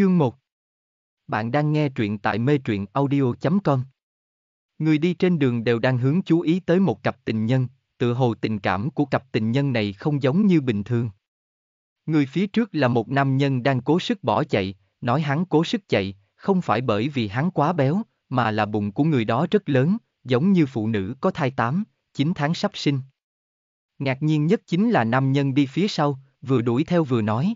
Chương 1 Bạn đang nghe truyện tại mê truyện audio.com Người đi trên đường đều đang hướng chú ý tới một cặp tình nhân, tự hồ tình cảm của cặp tình nhân này không giống như bình thường. Người phía trước là một nam nhân đang cố sức bỏ chạy, nói hắn cố sức chạy, không phải bởi vì hắn quá béo, mà là bụng của người đó rất lớn, giống như phụ nữ có thai 8, 9 tháng sắp sinh. Ngạc nhiên nhất chính là nam nhân đi phía sau, vừa đuổi theo vừa nói.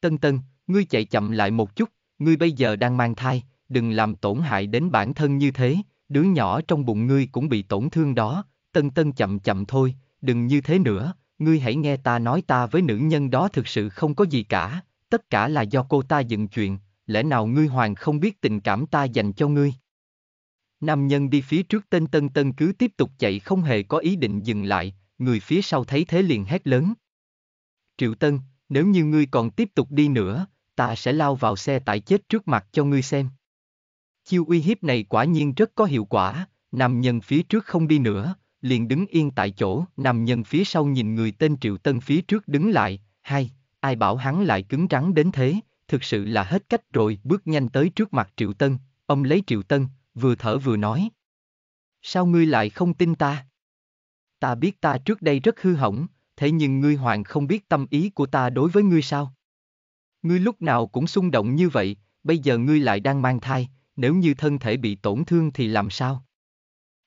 Tân Tân, ngươi chạy chậm lại một chút, ngươi bây giờ đang mang thai, đừng làm tổn hại đến bản thân như thế, đứa nhỏ trong bụng ngươi cũng bị tổn thương đó, tân tân chậm chậm thôi, đừng như thế nữa, ngươi hãy nghe ta nói ta với nữ nhân đó thực sự không có gì cả, tất cả là do cô ta dựng chuyện, lẽ nào ngươi hoàng không biết tình cảm ta dành cho ngươi. Nam nhân đi phía trước tên tân tân cứ tiếp tục chạy không hề có ý định dừng lại, người phía sau thấy thế liền hét lớn. Triệu Tân, nếu như ngươi còn tiếp tục đi nữa, ta sẽ lao vào xe tải chết trước mặt cho ngươi xem. Chiêu uy hiếp này quả nhiên rất có hiệu quả, nam nhân phía trước không đi nữa, liền đứng yên tại chỗ, nam nhân phía sau nhìn người tên Triệu Tân phía trước đứng lại, hai, ai bảo hắn lại cứng rắn đến thế, thực sự là hết cách rồi, bước nhanh tới trước mặt Triệu Tân, ông lấy Triệu Tân, vừa thở vừa nói. Sao ngươi lại không tin ta? Ta biết ta trước đây rất hư hỏng, thế nhưng ngươi hoàng không biết tâm ý của ta đối với ngươi sao? Ngươi lúc nào cũng xung động như vậy, bây giờ ngươi lại đang mang thai, nếu như thân thể bị tổn thương thì làm sao?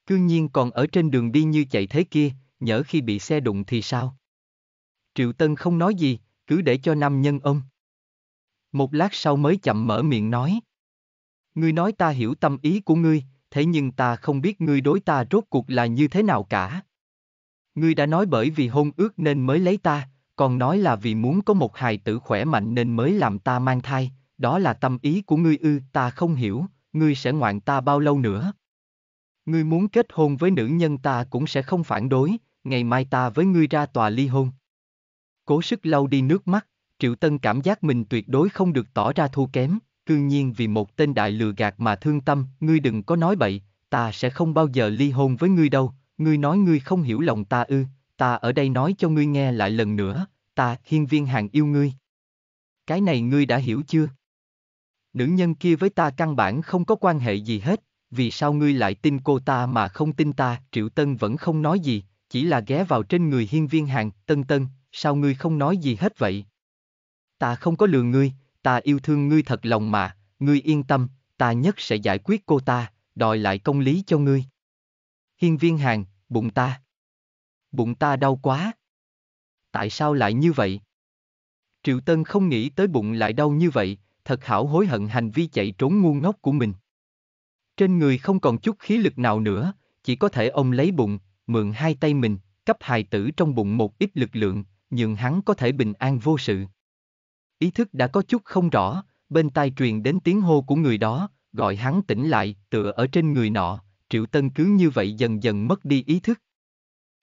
Cương nhiên còn ở trên đường đi như chạy thế kia, nhỡ khi bị xe đụng thì sao? Triệu Tân không nói gì, cứ để cho nam nhân ôm. Một lát sau mới chậm mở miệng nói. Ngươi nói ta hiểu tâm ý của ngươi, thế nhưng ta không biết ngươi đối ta rốt cuộc là như thế nào cả. Ngươi đã nói bởi vì hôn ước nên mới lấy ta, con nói là vì muốn có một hài tử khỏe mạnh nên mới làm ta mang thai, đó là tâm ý của ngươi ư, ta không hiểu, ngươi sẽ ngoạn ta bao lâu nữa. Ngươi muốn kết hôn với nữ nhân ta cũng sẽ không phản đối, ngày mai ta với ngươi ra tòa ly hôn. Cố sức lau đi nước mắt, Triệu Tân cảm giác mình tuyệt đối không được tỏ ra thua kém, cương nhiên vì một tên đại lừa gạt mà thương tâm, ngươi đừng có nói bậy, ta sẽ không bao giờ ly hôn với ngươi đâu, ngươi nói ngươi không hiểu lòng ta ư, ta ở đây nói cho ngươi nghe lại lần nữa, ta hiên viên hàng yêu ngươi. Cái này ngươi đã hiểu chưa? Nữ nhân kia với ta căn bản không có quan hệ gì hết, vì sao ngươi lại tin cô ta mà không tin ta? Triệu Tân vẫn không nói gì, chỉ là ghé vào trên người hiên viên hàng, Tân Tân, sao ngươi không nói gì hết vậy? Ta không có lừa ngươi, ta yêu thương ngươi thật lòng mà, ngươi yên tâm, ta nhất sẽ giải quyết cô ta, đòi lại công lý cho ngươi. Hiên viên hàng, bụng ta. Bụng ta đau quá tại sao lại như vậy? Triệu Tân không nghĩ tới bụng lại đau như vậy, thật hảo hối hận hành vi chạy trốn ngu ngốc của mình. Trên người không còn chút khí lực nào nữa, chỉ có thể ông lấy bụng, mượn hai tay mình, cấp hài tử trong bụng một ít lực lượng, nhưng hắn có thể bình an vô sự. Ý thức đã có chút không rõ, bên tai truyền đến tiếng hô của người đó, gọi hắn tỉnh lại, tựa ở trên người nọ, Triệu Tân cứ như vậy dần dần mất đi ý thức.